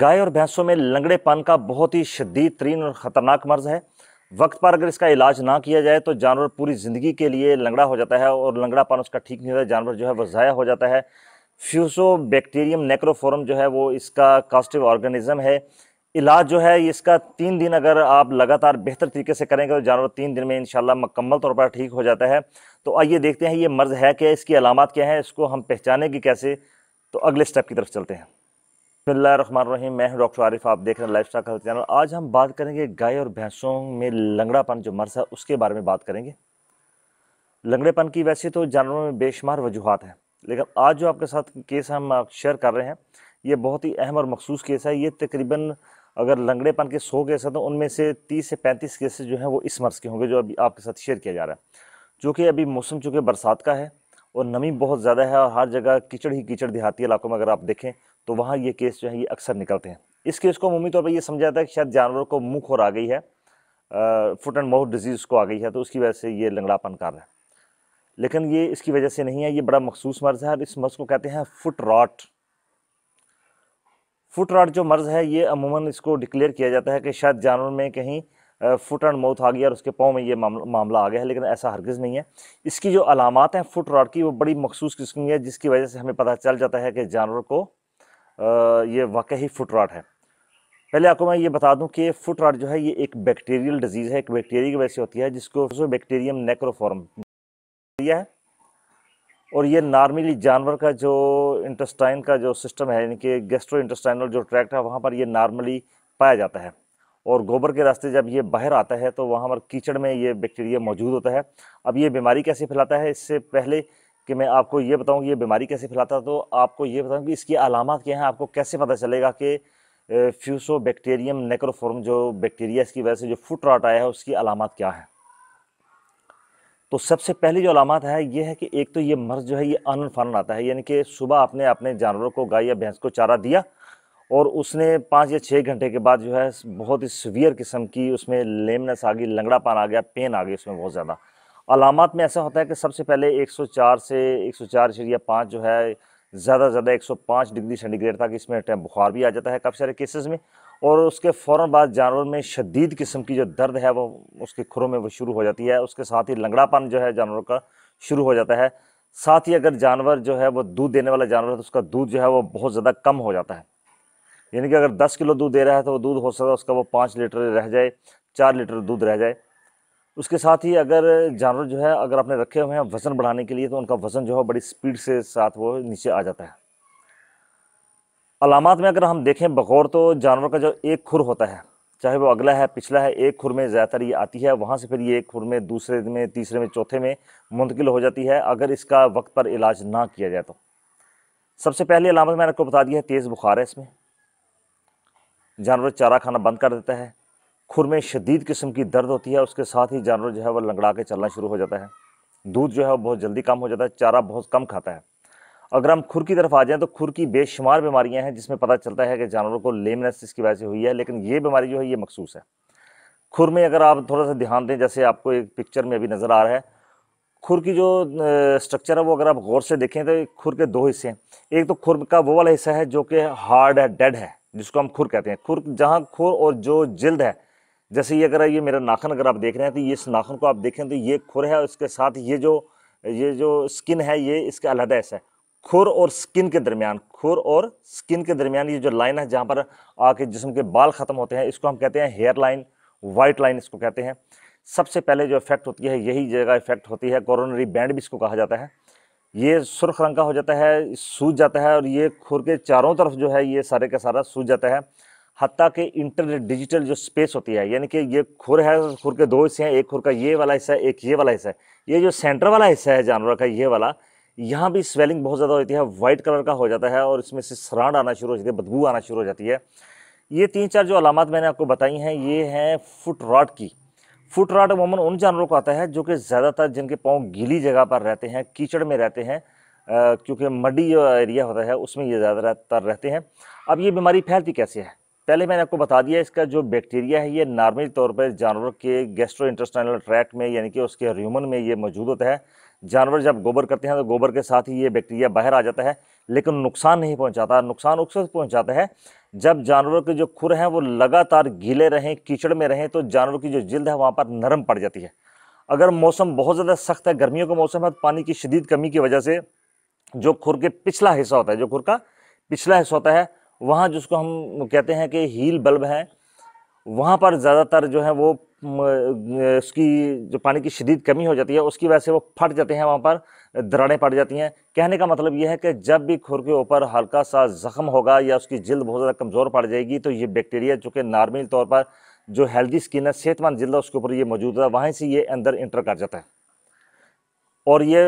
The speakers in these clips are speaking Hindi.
गाय और भैंसों में लंगड़ेपन का बहुत ही शदीद तरीन और ख़तरनाक मर्ज है वक्त पर अगर इसका इलाज ना किया जाए तो जानवर पूरी ज़िंदगी के लिए लंगड़ा हो जाता है और लंगड़ापन उसका ठीक नहीं होता जानवर जो है वह ज़ाया हो जाता है फ्यूसो बैक्टीरियम नेक्रोफोरम जो है वो इसका कास्टिव ऑर्गेनिज़म है इलाज जो है इसका तीन दिन अगर आप लगातार बेहतर तरीके से करेंगे तो जानवर तीन दिन में इंशाल्लाह मुकम्मल तौर पर ठीक हो जाता है तो आइए देखते हैं ये मर्ज़ है क्या इसकी अलामत क्या है इसको हम पहचानेंगे कैसे तो अगले स्टेप की तरफ चलते हैं बसमीम मैं हूं डॉक्टर आरिफ आप देख रहे हैं लाइफ स्टाइल चैनल आज हम बात करेंगे गाय और भैंसों में लंगड़ापन जो मर्ज है उसके बारे में बात करेंगे लंगड़ेपन की वैसे तो जानवरों में बेशुमार वजूहत हैं लेकिन आज जो आपके साथ केस हम शेयर कर रहे हैं ये बहुत ही अहम और मखसूस केस है ये तकरीबन अगर लंगड़ेपन के सौ केस हैं तो उनमें से तीस से पैंतीस केसेज जो हैं वो इस मर्ज़ के होंगे जो अभी आपके साथ शेयर किया जा रहा है जो कि अभी मौसम चूँकि बरसात का है और नमी बहुत ज़्यादा है और हर जगह कीचड़ ही कीचड़ देहाती इलाकों में अगर आप देखें तो वहाँ ये केस जो है ये अक्सर निकलते हैं इस केस को अमूमी तौर पर यह समझा जाता है कि शायद जानवरों को मुँह खोर आ गई है फुट एंड माउथ डिजीज़ को आ गई है तो उसकी वजह से ये लंगड़ापन कर रहा है लेकिन ये इसकी वजह से नहीं है ये बड़ा मखसूस मर्ज़ है और इस मर्ज़ को कहते हैं फुट रॉट फुट रॉट जो मर्ज़ है ये अमूमन इसको डिक्लेयर किया जाता है कि शायद जानवर में कहीं फुट एंड माउथ आ गया और उसके पाँव में ये मामला आ गया है लेकिन ऐसा हरगज़ नहीं है इसकी जो अलामत हैं फुट रॉट की वो बड़ी मखसूस किस्म की है जिसकी वजह से हमें पता चल जाता है कि जानवर को ये वाकई फुट रॉट है पहले आपको मैं ये बता दूं कि फुट रॉट जो है ये एक बैक्टीरियल डिजीज़ है एक बैक्टीरिया की वजह से होती है जिसको बैक्टीरियम नेक्रोफॉर्म दिया है और ये नॉर्मली जानवर का जो इंटेस्टाइन का जो सिस्टम है यानी कि गेस्ट्रो इंटेस्टाइनल जो ट्रैक्ट है वहाँ पर यह नॉर्मली पाया जाता है और गोबर के रास्ते जब ये बाहर आता है तो वहाँ पर कीचड़ में ये बैक्टीरिया मौजूद होता है अब ये बीमारी कैसे फैलाता है इससे पहले कि मैं आपको ये बताऊँ ये बीमारी कैसे फैलाता तो आपको ये बताऊँ कि इसकी अलामत क्या हैं आपको कैसे पता चलेगा कि फ्यूसो बैक्टीरियम नेक्रोफॉर्म जो बैक्टीरिया इसकी वजह से जो फुट रॉट आया है उसकी अलामत क्या है तो सबसे पहली जो अलामत है ये है कि एक तो ये मर्ज जो है ये अन फानन आता है यानी कि सुबह आपने अपने जानवरों को गाय या भैंस को चारा दिया और उसने पाँच या छः घंटे के बाद जो है बहुत ही सवियर किस्म की उसमें लेमनेस आ गई लंगड़ा पान आ गया पेन आ गई उसमें बहुत ज़्यादा अलामत में ऐसा होता है कि सबसे पहले 104 से 104 या पाँच जो है ज़्यादा से ज़्यादा 105 डिग्री सेंटीग्रेड तक इसमें टाइम बुखार भी आ जाता है काफ़ी सारे केसेस में और उसके फ़ौर बाद जानवर में शदीद किस्म की जो दर्द है वो उसके खुरों में वो शुरू हो जाती है उसके साथ ही लंगड़ापन जो है जानवरों का शुरू हो जाता है साथ ही अगर जानवर जो है वो दूध देने वाला जानवर है तो उसका दूध जो है वो बहुत ज़्यादा कम हो जाता है यानी कि अगर 10 किलो दूध दे रहा है तो वो दूध हो सकता है उसका वो पाँच लीटर रह जाए चार लीटर दूध रह जाए उसके साथ ही अगर जानवर जो है अगर आपने रखे हुए हैं वज़न बढ़ाने के लिए तो उनका वज़न जो है बड़ी स्पीड से साथ वो नीचे आ जाता है अलामत में अगर हम देखें बगौर तो जानवर का जो एक खुर होता है चाहे वो अगला है पिछला है एक खुर में ज़्यादातर ये आती है वहाँ से फिर ये एक खुर में दूसरे में तीसरे में चौथे में मुंतकिल हो जाती है अगर इसका वक्त पर इलाज ना किया जाए तो सबसे पहली अलामत मैंने आपको बता दी है तेज़ बुखार है इसमें जानवर चारा खाना बंद कर देता है खुर में शदीद किस्म की दर्द होती है उसके साथ ही जानवर जो है वह लंगड़ा के चलना शुरू हो जाता है दूध जो है वो बहुत जल्दी कम हो जाता है चारा बहुत कम खाता है अगर हम खुर की तरफ आ जाएं तो खुर की बेशुमार बीमारियां हैं जिसमें पता चलता है कि जानवरों को लेमनेस इसकी वजह से हुई है लेकिन ये बीमारी जो है ये मखसूस है खुर में अगर आप थोड़ा सा ध्यान दें जैसे आपको एक पिक्चर में अभी नज़र आ रहा है खुर की जो स्ट्रक्चर है वो अगर आप गौर से देखें तो खुर के दो हिस्से हैं एक तो खुर का वो वाला हिस्सा है जो कि हार्ड है डेड है जिसको हम खुर कहते हैं खुर जहाँ खुर और जो जल्द है जैसे ये अगर ये मेरा नाखन अगर आप देख रहे हैं तो ये इस नाखन को आप देखें तो ये खुर है और इसके साथ ये जो ये जो स्किन है ये इसका अलहदा ऐसा है खुर और स्किन के दरमियान खुर और स्किन के दरमियान ये जो लाइन है जहाँ पर आके जिसम के बाल ख़त्म होते हैं इसको हम कहते हैं हेयर लाइन वाइट लाइन इसको कहते हैं सबसे पहले जो इफेक्ट होती है यही जगह इफेक्ट होती है कोरोनरी बैंड भी इसको कहा जाता है ये सुर्ख रंग का हो जाता है सूज जाता है और ये खुर के चारों तरफ जो है ये सारे का सारा सूज जाता है हती के इंटर डिजिटल जो स्पेस होती है यानी कि ये खुर है खुर के दो हिस्से हैं एक खुर का ये वाला हिस्सा है एक ये वाला हिस्सा है ये जो सेंटर वाला हिस्सा है जानवर का ये वाला यहाँ भी स्वेलिंग बहुत ज़्यादा होती है वाइट कलर का हो जाता है और इसमें से सरांड आना शुरू हो जाती है बदबू आना शुरू हो जाती है ये तीन चार जो अलामत मैंने आपको बताई हैं ये हैं फुट रॉड की फुट रॉड अमूमन उन जानवरों को आता है जो कि ज़्यादातर जिनके पाँव गीली जगह पर रहते हैं कीचड़ में रहते हैं क्योंकि मडी जो एरिया होता है उसमें ये ज़्यादातर रहते हैं अब ये बीमारी फैलती कैसे है पहले मैंने आपको बता दिया इसका जो बैक्टीरिया है ये नॉर्मल तौर पर जानवर के गेस्ट्रो इंटेस्टाइनल ट्रैक में यानी कि उसके ह्यूमन में ये मौजूद होता है जानवर जब गोबर करते हैं तो गोबर के साथ ही ये बैक्टीरिया बाहर आ जाता है लेकिन नुकसान नहीं पहुंचाता नुकसान उक्सर पहुंचाता है जब जानवरों के जो खुर हैं वो लगातार गीले रहें कीचड़ में रहें तो जानवर की जो जिल्द है वहाँ पर नरम पड़ जाती है अगर मौसम बहुत ज़्यादा सख्त है गर्मियों का मौसम है तो पानी की शदीद कमी की वजह से जो खुर के पिछला हिस्सा होता है जो खुर का पिछला हिस्सा होता है वहाँ जिसको हम कहते हैं कि हील बल्ब है वहाँ पर ज़्यादातर जो है वो उसकी जो पानी की शदीद कमी हो जाती है उसकी वजह से वो फट जाते हैं वहाँ पर दराड़ें पड़ जाती हैं कहने का मतलब यह है कि जब भी खुर के ऊपर हल्का सा ज़ख़म होगा या उसकी जल्द बहुत ज़्यादा कमज़ोर पड़ जाएगी तो ये बैक्टीरिया चूँकि नॉर्मल तौर पर जो हेल्दी स्किन है सेहतमंद जल्द है उसके ऊपर ये मौजूद है वहीं से ये अंदर इंटर कर जाता है और ये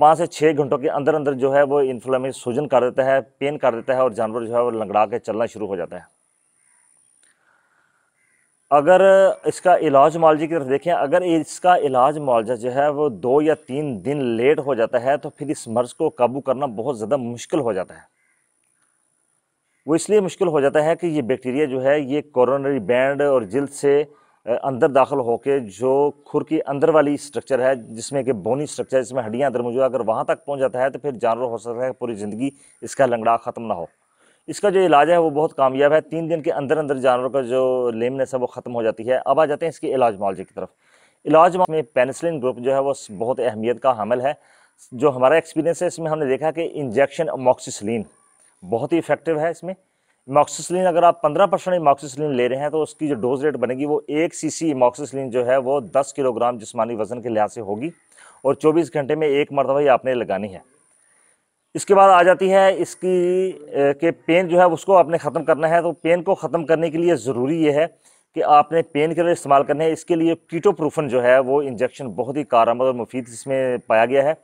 पाँच से छः घंटों के अंदर अंदर जो है वो इन्फ्लामेशन सूजन कर देता है पेन कर देता है और जानवर जो है वो लंगड़ा के चलना शुरू हो जाता है अगर इसका इलाज मुआवजे की तरफ देखें अगर इसका इलाज मुआवजा जो है वो दो या तीन दिन लेट हो जाता है तो फिर इस मर्ज़ को काबू करना बहुत ज़्यादा मुश्किल हो जाता है वो इसलिए मुश्किल हो जाता है कि ये बैक्टीरिया जो है ये कोरोनरी बैंड और जल्द से अंदर दाखिल होकर जो खुर की अंदर वाली स्ट्रक्चर है जिसमें कि बोनी स्ट्रक्चर जिसमें हड्डियाँ अंदर मौजूद अगर वहाँ तक पहुँच जाता है तो फिर जानवर हो सकता है पूरी ज़िंदगी इसका लंगड़ा ख़त्म ना हो इसका जो इलाज है वो बहुत कामयाब है तीन दिन के अंदर अंदर जानवर का जो लेमनेस है वो ख़त्म हो जाती है अब आ जाते हैं इसके इलाज मुआवजे की तरफ इलाज में पेनिसिलिन ग्रुप जो है वो बहुत अहमियत का हमल है जो हमारा एक्सपीरियंस है इसमें हमने देखा कि इंजेक्शन मॉक्सिसिन बहुत ही इफेक्टिव है इसमें मॉक्सिसलिन अगर आप 15 परसेंट मॉक्सिसलिन ले रहे हैं तो उसकी जो डोज रेट बनेगी वो एक सीसी मॉक्सिसलिन जो है वो 10 किलोग्राम जिसमानी वजन के लिहाज से होगी और 24 घंटे में एक मरतबा ही आपने लगानी है इसके बाद आ जाती है इसकी के पेन जो है उसको आपने ख़त्म करना है तो पेन को ख़त्म करने के लिए ज़रूरी ये है कि आपने पेन किलर इस्तेमाल करने है इसके लिए कीटोप्रूफन जो है वो इंजेक्शन बहुत ही कार और मुफीद इसमें पाया गया है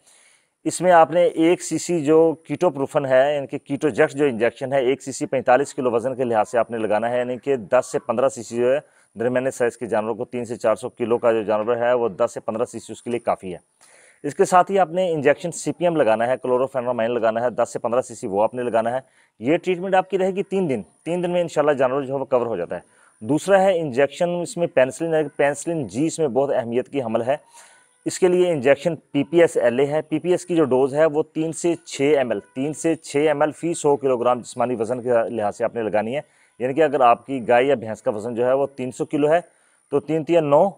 इसमें आपने एक सीसी जो कीटोप्रूफन है यानी कि कीटोजेक्स जो इंजेक्शन है एक सीसी 45 किलो वजन के लिहाज से आपने लगाना है यानी कि 10 से 15 सीसी जो है दरमियाने साइज़ के जानवरों को तीन से चार सौ किलो का जो जानवर है वो दस से पंद्रह सीसी उसके लिए काफ़ी है इसके साथ ही आपने इंजेक्शन सी लगाना है क्लोरोफेनोमाइन लगाना है दस से पंद्रह सी वो आपने लगाना है ये ट्रीटमेंट आपकी रहेगी तीन दिन तीन दिन में इनशाला जानवर जो है वो कवर हो जाता है दूसरा है इंजेक्शन इसमें पेंसिलिन पेंसिलिन जी इसमें बहुत अहमियत की हमल है इसके लिए injection P P S L A है पी पी एस की जो डोज़ है वो तीन से छः एम एल तीन से छः एम एल फ़ी सौ किलोग्राम जिसमानी वज़न के लिहाज से आपने लगानी है यानी कि अगर आपकी गाय या भैंस का वज़न जो है वो तीन सौ किलो है तो तीन तीन नौ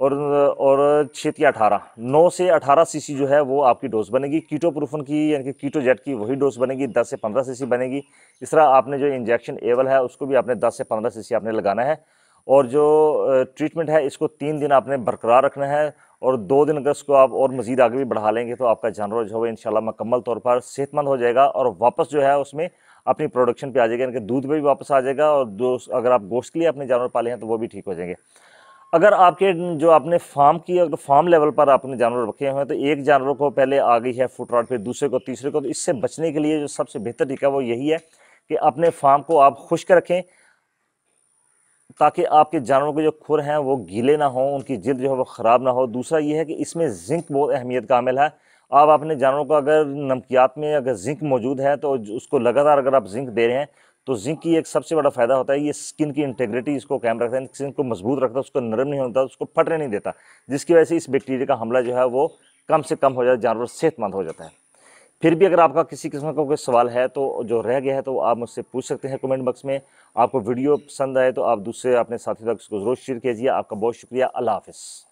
और और छः अठारह नौ से अठारह सीसी जो है वो आपकी डोज बनेगी कीटो प्रूफन की यानी कि कीटो जेट की वही डोज बनेगी दस से पंद्रह सीसी बनेगी इस तरह आपने जो इंजेक्शन एवल है उसको भी आपने दस से पंद्रह सीसी आपने लगाना है और जो ट्रीटमेंट है इसको तीन दिन आपने बरकरार रखना है और दो दिन अगर इसको आप और मज़ीद आगे भी बढ़ा लेंगे तो आपका जानवर जो है इन मकम्मल तौर पर सेहतमंद हो जाएगा और वापस जो है उसमें अपनी प्रोडक्शन पे आ जाएगा इनके दूध पर भी वापस आ जाएगा और अगर आप गोश्त के लिए अपने जानवर पाले हैं तो वो भी ठीक हो जाएंगे अगर आपके जो आपने फार्म की अगर फार्म लेवल पर आपने जानवर रखे हुए हैं तो एक जानवर को पहले आ गई है फुट रॉड फिर दूसरे को तीसरे को तो इससे बचने के लिए जो सबसे बेहतर तरीका वो यही है कि अपने फार्म को आप खुश्क रखें ताकि आपके जानवरों के जो खुर हैं वो गीले ना हों उनकी जिल्द जो है वो ख़राब ना हो दूसरा ये है कि इसमें जिंक बहुत अहमियत का आमिल है आप अपने जानवरों को अगर नमकियात में अगर जिंक मौजूद है तो उसको लगातार अगर आप जिंक दे रहे हैं तो जिंक की एक सबसे बड़ा फ़ायदा होता है ये स्किन की इंटेग्रिटी इसको कायम रखता है स्किन को मजबूत रखता है उसको नरम नहीं होता उसको फटने नहीं देता जिसकी वजह से इस बैक्टीरिया का हमला जो है वो कम से कम हो जाता है जानवर सेहतमंद हो जाता है फिर भी अगर आपका किसी किस्म का कोई सवाल है तो जो रह गया है तो आप मुझसे पूछ सकते हैं कमेंट बॉक्स में आपको वीडियो पसंद आए तो आप दूसरे अपने साथी तक उसको ज़रूर शेयर कीजिए आपका बहुत शुक्रिया अल्लाह हाफिज़